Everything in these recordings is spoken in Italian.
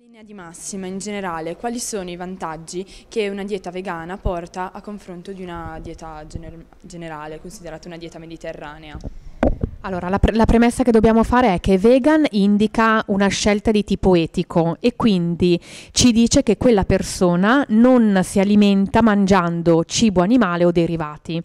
In linea di massima, in generale, quali sono i vantaggi che una dieta vegana porta a confronto di una dieta gener generale, considerata una dieta mediterranea? Allora, la, pre la, premessa che dobbiamo fare è che vegan indica una scelta di tipo etico e quindi ci dice che quella persona non si alimenta mangiando cibo animale o derivati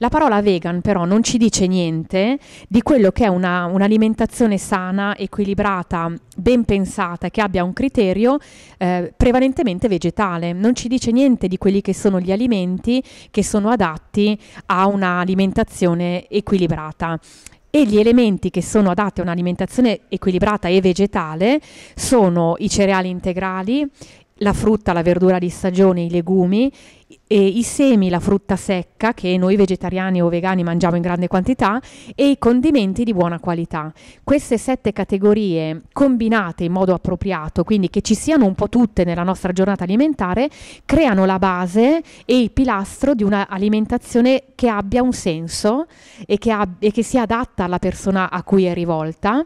la parola vegan però non ci dice niente di quello che è una, un'alimentazione sana, equilibrata, ben pensata, che abbia un criterio eh, prevalentemente vegetale. Non ci dice niente di quelli che sono gli alimenti che sono adatti a un'alimentazione equilibrata e gli elementi che sono adatti a un'alimentazione equilibrata e vegetale sono i cereali integrali, la frutta, la verdura di stagione, i legumi, e i semi, la frutta secca che noi vegetariani o vegani mangiamo in grande quantità e i condimenti di buona qualità. Queste sette categorie combinate in modo appropriato, quindi che ci siano un po' tutte nella nostra giornata alimentare, creano la base e il pilastro di un'alimentazione che abbia un senso e che, ab- e che sia adatta alla persona a cui è rivolta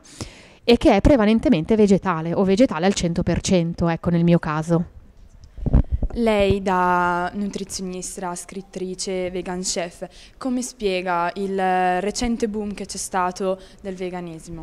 e che è prevalentemente vegetale o vegetale al 100%, ecco nel mio caso. Lei da nutrizionista, scrittrice, vegan chef, come spiega il recente boom che c'è stato del veganismo?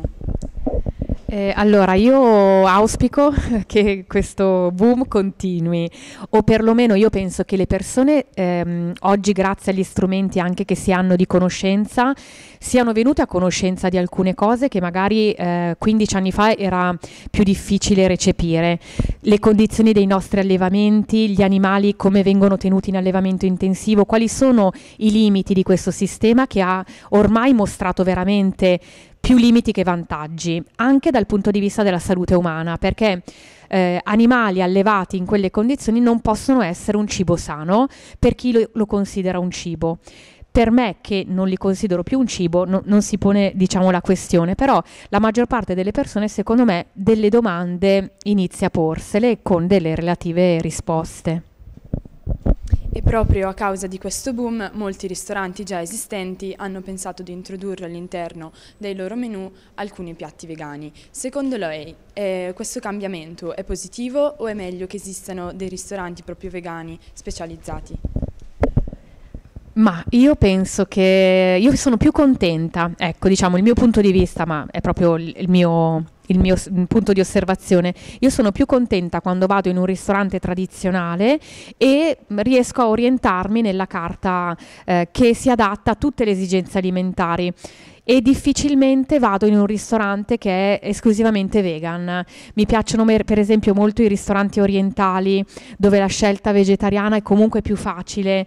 Eh, allora, io auspico che questo boom continui, o perlomeno io penso che le persone ehm, oggi, grazie agli strumenti anche che si hanno di conoscenza, siano venute a conoscenza di alcune cose che magari eh, 15 anni fa era più difficile recepire le condizioni dei nostri allevamenti, gli animali come vengono tenuti in allevamento intensivo, quali sono i limiti di questo sistema che ha ormai mostrato veramente più limiti che vantaggi, anche dal punto di vista della salute umana, perché eh, animali allevati in quelle condizioni non possono essere un cibo sano per chi lo, lo considera un cibo per me che non li considero più un cibo no, non si pone diciamo la questione, però la maggior parte delle persone secondo me delle domande inizia a porsele con delle relative risposte. E proprio a causa di questo boom molti ristoranti già esistenti hanno pensato di introdurre all'interno dei loro menu alcuni piatti vegani. Secondo lei eh, questo cambiamento è positivo o è meglio che esistano dei ristoranti proprio vegani specializzati? Ma io penso che io sono più contenta, ecco, diciamo il mio punto di vista, ma è proprio il mio il mio punto di osservazione. Io sono più contenta quando vado in un ristorante tradizionale e riesco a orientarmi nella carta eh, che si adatta a tutte le esigenze alimentari e difficilmente vado in un ristorante che è esclusivamente vegan. Mi piacciono per esempio molto i ristoranti orientali dove la scelta vegetariana è comunque più facile,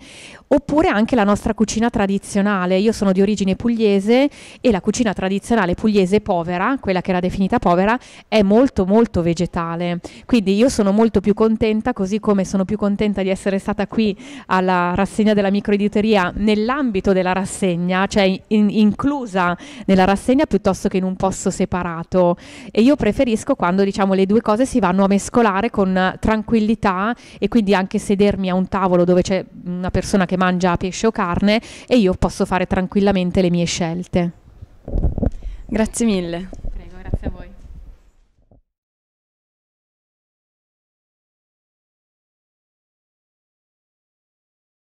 oppure anche la nostra cucina tradizionale. Io sono di origine pugliese e la cucina tradizionale pugliese povera, quella che era definita povera, povera, è molto molto vegetale. Quindi io sono molto più contenta, così come sono più contenta di essere stata qui alla rassegna della microeditoria nell'ambito della rassegna, cioè in, inclusa nella rassegna piuttosto che in un posto separato. E io preferisco quando diciamo le due cose si vanno a mescolare con tranquillità e quindi anche sedermi a un tavolo dove c'è una persona che mangia pesce o carne e io posso fare tranquillamente le mie scelte. Grazie mille.